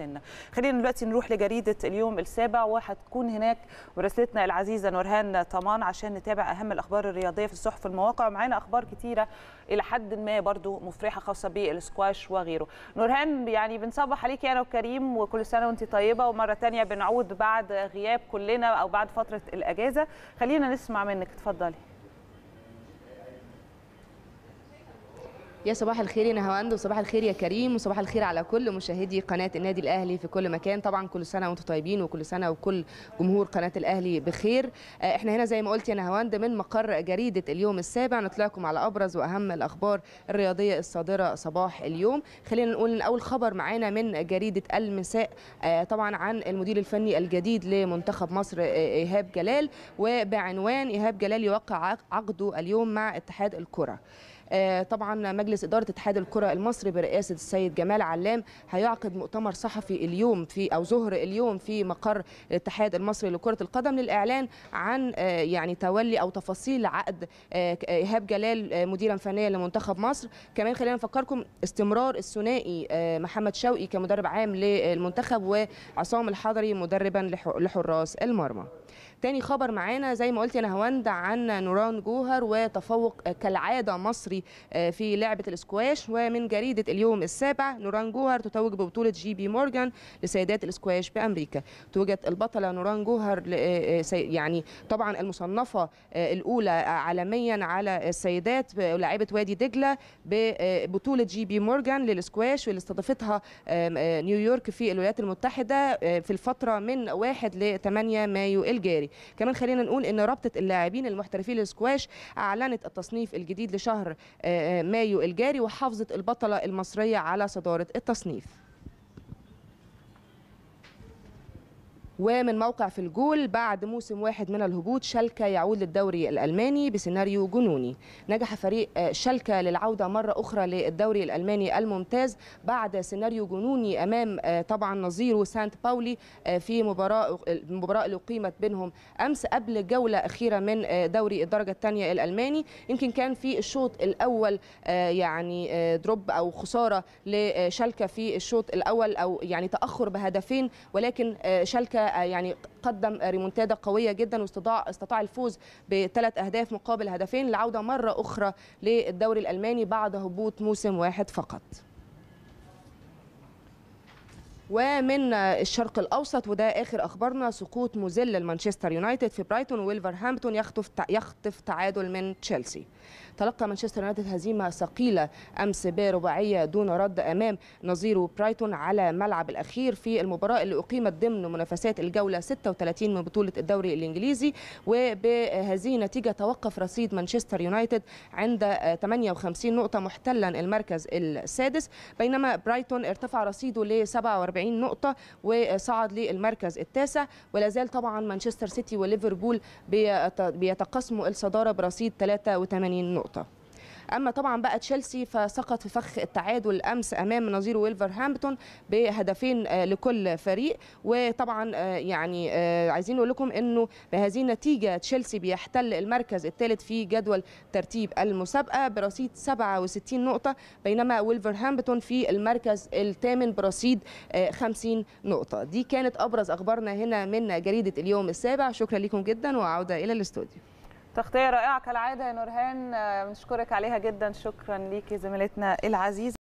لنا خلينا دلوقتي نروح لجريده اليوم السابع وهتكون هناك مراسلتنا العزيزه نورهان طمان عشان نتابع اهم الاخبار الرياضيه في الصحف والمواقع ومعانا اخبار كتيره الى حد ما برضو مفرحه خاصه بالسكواش وغيره نورهان يعني بنصبح عليكي انا وكريم وكل سنه وانت طيبه ومره ثانيه بنعود بعد غياب كلنا او بعد فتره الاجازه خلينا نسمع منك اتفضلي يا صباح الخير يا نهاوند وصباح الخير يا كريم وصباح الخير على كل مشاهدي قناه النادي الاهلي في كل مكان طبعا كل سنه وانتم طيبين وكل سنه وكل جمهور قناه الاهلي بخير آه، احنا هنا زي ما قلت يا نهاوند من مقر جريده اليوم السابع نطلعكم على ابرز واهم الاخبار الرياضيه الصادره صباح اليوم خلينا نقول ان اول خبر معانا من جريده المساء آه، طبعا عن المدير الفني الجديد لمنتخب مصر آه، ايهاب جلال وبعنوان ايهاب جلال يوقع عقده اليوم مع اتحاد الكره آه، طبعا مجلس إدارة اتحاد الكرة المصري برئاسة السيد جمال علام هيعقد مؤتمر صحفي اليوم في أو ظهر اليوم في مقر الاتحاد المصري لكرة القدم للإعلان عن آه، يعني تولي أو تفاصيل عقد آه، إيهاب جلال مديرا فنيا لمنتخب مصر كمان خلينا نفكركم استمرار الثنائي محمد شوقي كمدرب عام للمنتخب وعصام الحضري مدربا لحراس المرمى تاني خبر معانا زي ما قلت انا هوند عن نوران جوهر وتفوق كالعاده مصري آه، في لعبه الاسكواش ومن جريده اليوم السابع نوران جوهر تتوج ببطوله جي بي مورجان لسيدات الاسكواش بامريكا توجت البطله نوران جوهر آه، آه، يعني طبعا المصنفه الاولى عالميا على السيدات لاعبه وادي دجله ببطوله جي بي مورجان للاسكواش واللي استضافتها نيويورك في الولايات المتحده في الفتره من 1 ل 8 مايو الجاري كمان خلينا نقول ان رابطه اللاعبين المحترفين للسكواش اعلنت التصنيف الجديد لشهر آه، آه، مايو الجاري وحافظت البطله المصريه على صداره التصنيف ومن موقع في الجول بعد موسم واحد من الهبوط شالكا يعود للدوري الألماني بسيناريو جنوني نجح فريق آه، شالكا للعودة مرة أخرى للدوري الألماني الممتاز بعد سيناريو جنوني أمام آه، طبعا نظيره سانت باولي آه، في مباراة المباراة اللي أقيمت بينهم أمس قبل جولة أخيرة من دوري الدرجة الثانية الألماني يمكن كان في الشوط الأول يعني دروب أو خسارة لشالكا في الشوط الأول أو يعني تأخر بهدفين ولكن شالكا يعني قدم ريمونتادا قويه جدا واستطاع استطاع الفوز بثلاث اهداف مقابل هدفين للعوده مره اخرى للدوري الالماني بعد هبوط موسم واحد فقط ومن الشرق الاوسط وده اخر اخبارنا سقوط مذل لمانشستر يونايتد في برايتون ويلفرهامبتون يخطف يخطف تعادل من تشيلسي تلقى مانشستر يونايتد هزيمه ثقيله امس برباعيه دون رد امام نظيره برايتون على ملعب الاخير في المباراه اللي اقيمت ضمن منافسات الجوله 36 من بطوله الدوري الانجليزي وبهذه النتيجه توقف رصيد مانشستر يونايتد عند 58 نقطه محتلا المركز السادس بينما برايتون ارتفع رصيده ل 47 45 نقطة وصعد للمركز التاسع ولا زال طبعا مانشستر سيتي وليفربول بيتقاسموا الصدارة برصيد 83 نقطة اما طبعا بقى تشيلسي فسقط في فخ التعادل امس امام نظيره ويلفرهامبتون بهدفين آه، لكل فريق وطبعا آه، يعني آه، عايزين نقول لكم انه بهذه النتيجه تشيلسي بيحتل المركز الثالث في جدول ترتيب المسابقه برصيد 67 نقطه بينما ويلفرهامبتون في المركز الثامن برصيد 50 نقطه دي كانت ابرز اخبارنا هنا من جريده اليوم السابع شكرا لكم جدا وعوده الى الاستوديو تغطيه رائعه كالعاده يا نورهان آه، بنشكرك عليها جدا شكرا ليكي زميلتنا العزيزه